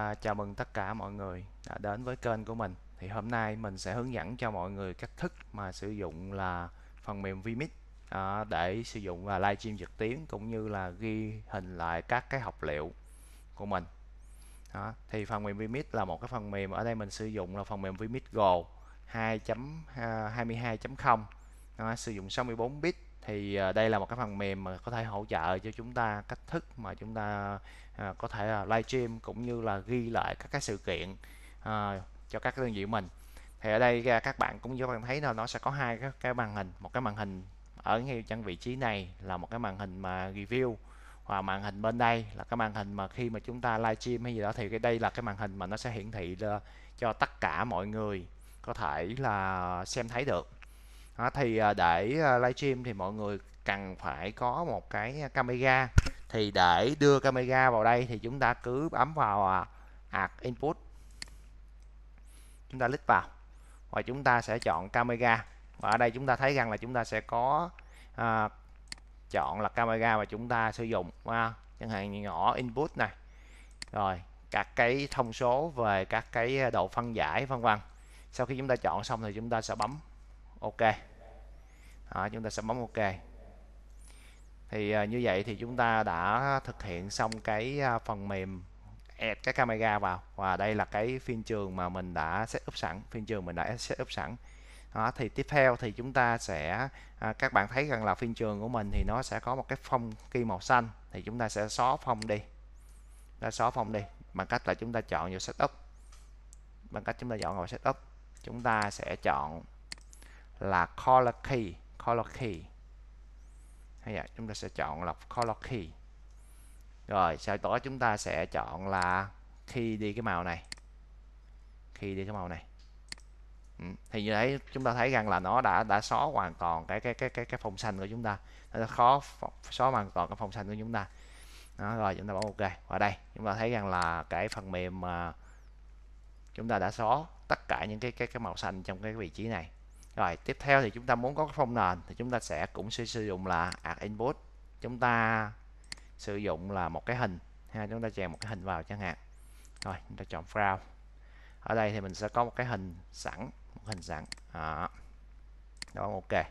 À, chào mừng tất cả mọi người đã đến với kênh của mình thì hôm nay mình sẽ hướng dẫn cho mọi người cách thức mà sử dụng là phần mềm vMix à, để sử dụng và stream trực tuyến cũng như là ghi hình lại các cái học liệu của mình à, thì phần mềm vMix là một cái phần mềm ở đây mình sử dụng là phần mềm Vimix Go 2.22.0 à, sử dụng 64 bit thì à, đây là một cái phần mềm mà có thể hỗ trợ cho chúng ta cách thức mà chúng ta à, có thể là live stream cũng như là ghi lại các cái sự kiện à, cho các đơn vị mình thì ở đây các bạn cũng như các bạn thấy là nó sẽ có hai cái, cái màn hình một cái màn hình ở ngay trong vị trí này là một cái màn hình mà review và màn hình bên đây là cái màn hình mà khi mà chúng ta live stream hay gì đó thì cái đây là cái màn hình mà nó sẽ hiển thị cho tất cả mọi người có thể là xem thấy được đó, thì à, để à, livestream thì mọi người cần phải có một cái à, camera thì để đưa camera vào đây thì chúng ta cứ bấm vào hạt input chúng ta click vào và chúng ta sẽ chọn camera và ở đây chúng ta thấy rằng là chúng ta sẽ có à, chọn là camera mà chúng ta sử dụng ha. chẳng hạn nhỏ input này rồi các cái thông số về các cái độ phân giải vân vân sau khi chúng ta chọn xong thì chúng ta sẽ bấm ok đó, chúng ta sẽ bấm ok thì à, như vậy thì chúng ta đã thực hiện xong cái à, phần mềm add cái camera vào và đây là cái phiên trường mà mình đã set up sẵn phiên trường mình đã set up sẵn đó, thì tiếp theo thì chúng ta sẽ à, các bạn thấy rằng là phiên trường của mình thì nó sẽ có một cái phong ghi màu xanh thì chúng ta sẽ xóa phong đi ta xóa phong đi bằng cách là chúng ta chọn vào setup bằng cách chúng ta chọn vào setup chúng ta sẽ chọn là color key color key hay vậy chúng ta sẽ chọn lọc color key rồi sau đó chúng ta sẽ chọn là khi đi cái màu này khi đi cái màu này ừ. thì như thế chúng ta thấy rằng là nó đã đã xóa hoàn toàn cái cái cái cái cái phòng xanh của chúng ta nó khó xóa hoàn toàn cái phòng xanh của chúng ta đó, rồi chúng ta bấm ok và đây chúng ta thấy rằng là cái phần mềm mà chúng ta đã xóa tất cả những cái cái cái màu xanh trong cái vị trí này rồi tiếp theo thì chúng ta muốn có cái phông nền thì chúng ta sẽ cũng sẽ sử dụng là add input chúng ta sử dụng là một cái hình ha chúng ta chèn một cái hình vào chẳng hạn rồi chúng ta chọn file ở đây thì mình sẽ có một cái hình sẵn một hình sẵn à. đó ok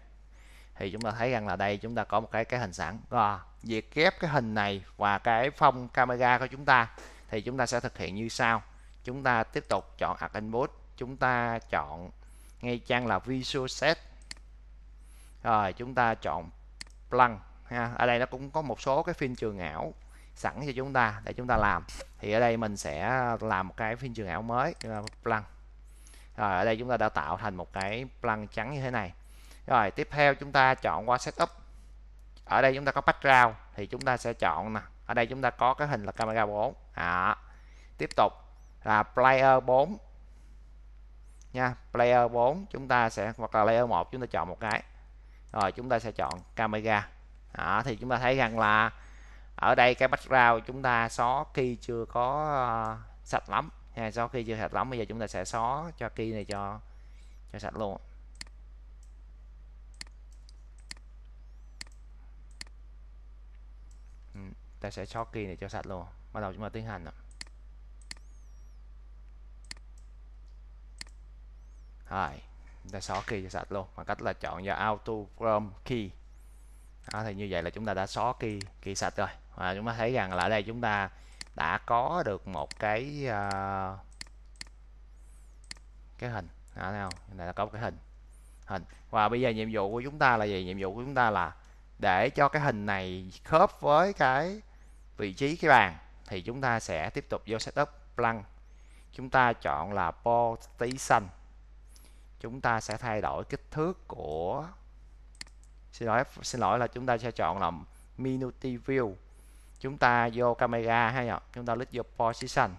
thì chúng ta thấy rằng là đây chúng ta có một cái cái hình sẵn rồi việc ghép cái hình này và cái phong camera của chúng ta thì chúng ta sẽ thực hiện như sau chúng ta tiếp tục chọn add input chúng ta chọn ngay trang là Visual Set rồi chúng ta chọn Plug ha ở đây nó cũng có một số cái phim trường ảo sẵn cho chúng ta để chúng ta làm thì ở đây mình sẽ làm một cái phim trường ảo mới Plug rồi ở đây chúng ta đã tạo thành một cái Plug trắng như thế này rồi tiếp theo chúng ta chọn qua Setup ở đây chúng ta có background thì chúng ta sẽ chọn nè ở đây chúng ta có cái hình là camera 4 à, tiếp tục là player 4 nha player 4 chúng ta sẽ hoặc là layer 1 chúng ta chọn một cái rồi chúng ta sẽ chọn camera đó, thì chúng ta thấy rằng là ở đây cái background chúng ta xóa khi chưa có uh, sạch lắm ha sau khi chưa sạch lắm bây giờ chúng ta sẽ xóa cho key này cho cho sạch luôn ừ, ta sẽ cho kỳ này cho sạch luôn bắt đầu chúng ta tiến hành rồi. rồi chúng ta xóa key cho sạch luôn bằng cách là chọn vào auto from key đó, thì như vậy là chúng ta đã xóa key key sạch rồi và chúng ta thấy rằng là ở đây chúng ta đã có được một cái uh, cái hình đó, thấy không này là có một cái hình hình và bây giờ nhiệm vụ của chúng ta là gì nhiệm vụ của chúng ta là để cho cái hình này khớp với cái vị trí cái bàn thì chúng ta sẽ tiếp tục vô setup plan. chúng ta chọn là position chúng ta sẽ thay đổi kích thước của xin lỗi xin lỗi là chúng ta sẽ chọn là minuti view chúng ta vô camera hay nhỉ chúng ta click vô position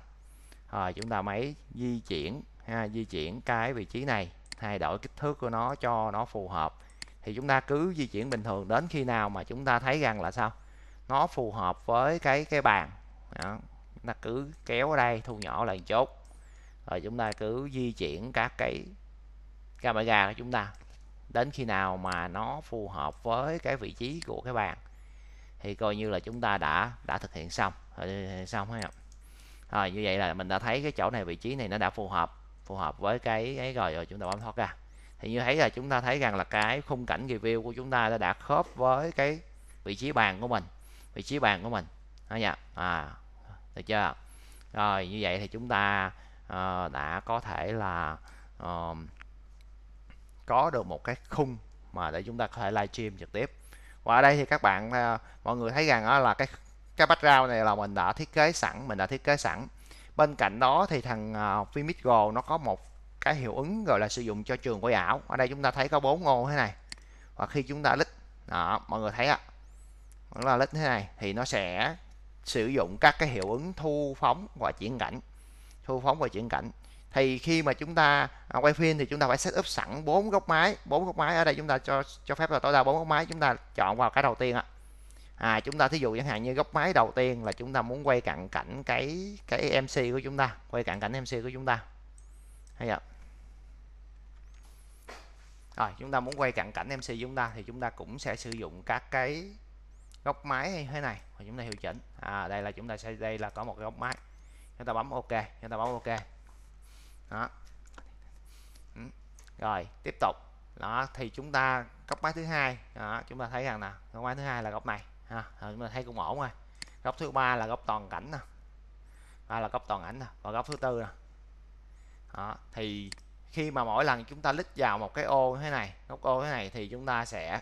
rồi chúng ta máy di chuyển ha, di chuyển cái vị trí này thay đổi kích thước của nó cho nó phù hợp thì chúng ta cứ di chuyển bình thường đến khi nào mà chúng ta thấy rằng là sao nó phù hợp với cái cái bàn đó. chúng ta cứ kéo ở đây thu nhỏ lại chốt rồi chúng ta cứ di chuyển các cái camera của chúng ta đến khi nào mà nó phù hợp với cái vị trí của cái bàn thì coi như là chúng ta đã đã thực hiện xong xong ha rồi như vậy là mình đã thấy cái chỗ này vị trí này nó đã phù hợp phù hợp với cái ấy rồi rồi chúng ta bấm thoát ra thì như thấy là chúng ta thấy rằng là cái khung cảnh review của chúng ta đã, khớp với cái vị trí bàn của mình vị trí bàn của mình đó nha à được chưa rồi như vậy thì chúng ta uh, đã có thể là uh, có được một cái khung mà để chúng ta có thể livestream trực tiếp và ở đây thì các bạn à, mọi người thấy rằng đó là cái cái background này là mình đã thiết kế sẵn mình đã thiết kế sẵn bên cạnh đó thì thằng uh, à, Vimit Go nó có một cái hiệu ứng gọi là sử dụng cho trường quay ảo ở đây chúng ta thấy có bốn ô thế này và khi chúng ta lít đó, mọi người thấy ạ vẫn là lít thế này thì nó sẽ sử dụng các cái hiệu ứng thu phóng và chuyển cảnh thu phóng và chuyển cảnh thì khi mà chúng ta quay phim thì chúng ta phải setup sẵn bốn góc máy bốn góc máy ở đây chúng ta cho cho phép là tối đa bốn góc máy chúng ta chọn vào cái đầu tiên ạ à, chúng ta thí dụ chẳng hạn như góc máy đầu tiên là chúng ta muốn quay cận cảnh cái cái MC của chúng ta quay cận cảnh MC của chúng ta hay ạ rồi chúng ta muốn quay cận cảnh MC chúng ta thì chúng ta cũng sẽ sử dụng các cái góc máy hay thế này và chúng ta điều chỉnh à, đây là chúng ta sẽ đây là có một cái góc máy chúng ta bấm ok chúng ta bấm ok đó ừ. rồi tiếp tục đó thì chúng ta góc máy thứ hai đó chúng ta thấy rằng là góc máy thứ hai là góc này ha rồi chúng ta thấy cũng ổn rồi góc thứ ba là góc toàn cảnh nè ba là góc toàn ảnh nè và góc thứ tư nè đó thì khi mà mỗi lần chúng ta lít vào một cái ô như thế này góc ô như thế này thì chúng ta sẽ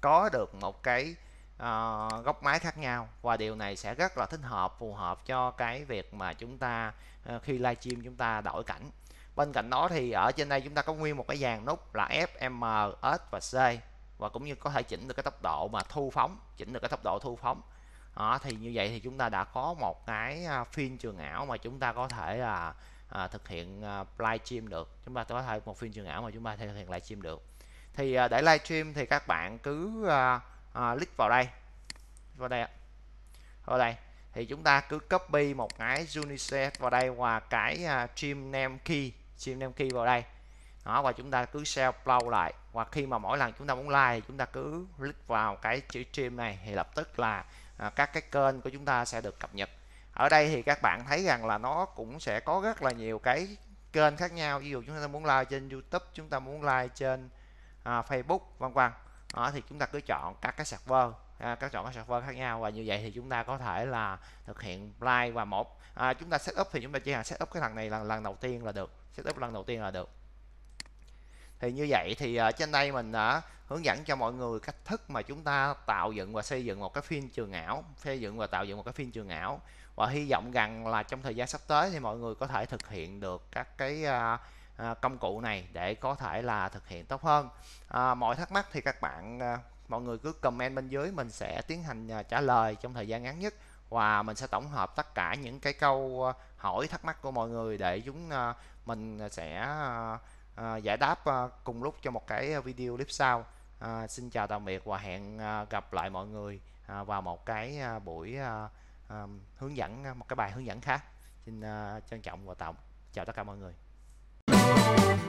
có được một cái uh, góc máy khác nhau và điều này sẽ rất là thích hợp phù hợp cho cái việc mà chúng ta uh, khi livestream chúng ta đổi cảnh bên cạnh đó thì ở trên đây chúng ta có nguyên một cái dàn nút là F M S và C và cũng như có thể chỉnh được cái tốc độ mà thu phóng chỉnh được cái tốc độ thu phóng đó, thì như vậy thì chúng ta đã có một cái à, phiên trường ảo mà chúng ta có thể là à, thực hiện à, livestream được chúng ta có thể một phiên trường ảo mà chúng ta thực hiện livestream được thì à, để livestream thì các bạn cứ à, à, click vào đây vào đây vào đây thì chúng ta cứ copy một cái Unicef vào đây và cái uh, à, stream name key stream name key vào đây đó và chúng ta cứ sell flow lại và khi mà mỗi lần chúng ta muốn like thì chúng ta cứ click vào cái chữ stream này thì lập tức là à, các cái kênh của chúng ta sẽ được cập nhật ở đây thì các bạn thấy rằng là nó cũng sẽ có rất là nhiều cái kênh khác nhau ví dụ chúng ta muốn like trên YouTube chúng ta muốn like trên à, Facebook vân vân đó, thì chúng ta cứ chọn các cái server à, các chọn các server khác nhau và như vậy thì chúng ta có thể là thực hiện live và một à, chúng ta setup thì chúng ta chỉ cần setup cái thằng này lần lần đầu tiên là được setup lần đầu tiên là được thì như vậy thì uh, trên đây mình đã à, hướng dẫn cho mọi người cách thức mà chúng ta tạo dựng và xây dựng một cái phim trường ảo xây dựng và tạo dựng một cái phim trường ảo và hy vọng rằng là trong thời gian sắp tới thì mọi người có thể thực hiện được các cái uh, À, công cụ này để có thể là thực hiện tốt hơn à, mọi thắc mắc thì các bạn à, mọi người cứ comment bên dưới mình sẽ tiến hành à, trả lời trong thời gian ngắn nhất và mình sẽ tổng hợp tất cả những cái câu hỏi thắc mắc của mọi người để chúng mình sẽ giải đáp cùng lúc cho một cái video clip sau à, xin chào tạm biệt và hẹn gặp lại mọi người vào một cái buổi hướng dẫn một cái bài hướng dẫn khác xin trân trọng và tạm chào tất cả mọi người Thank you.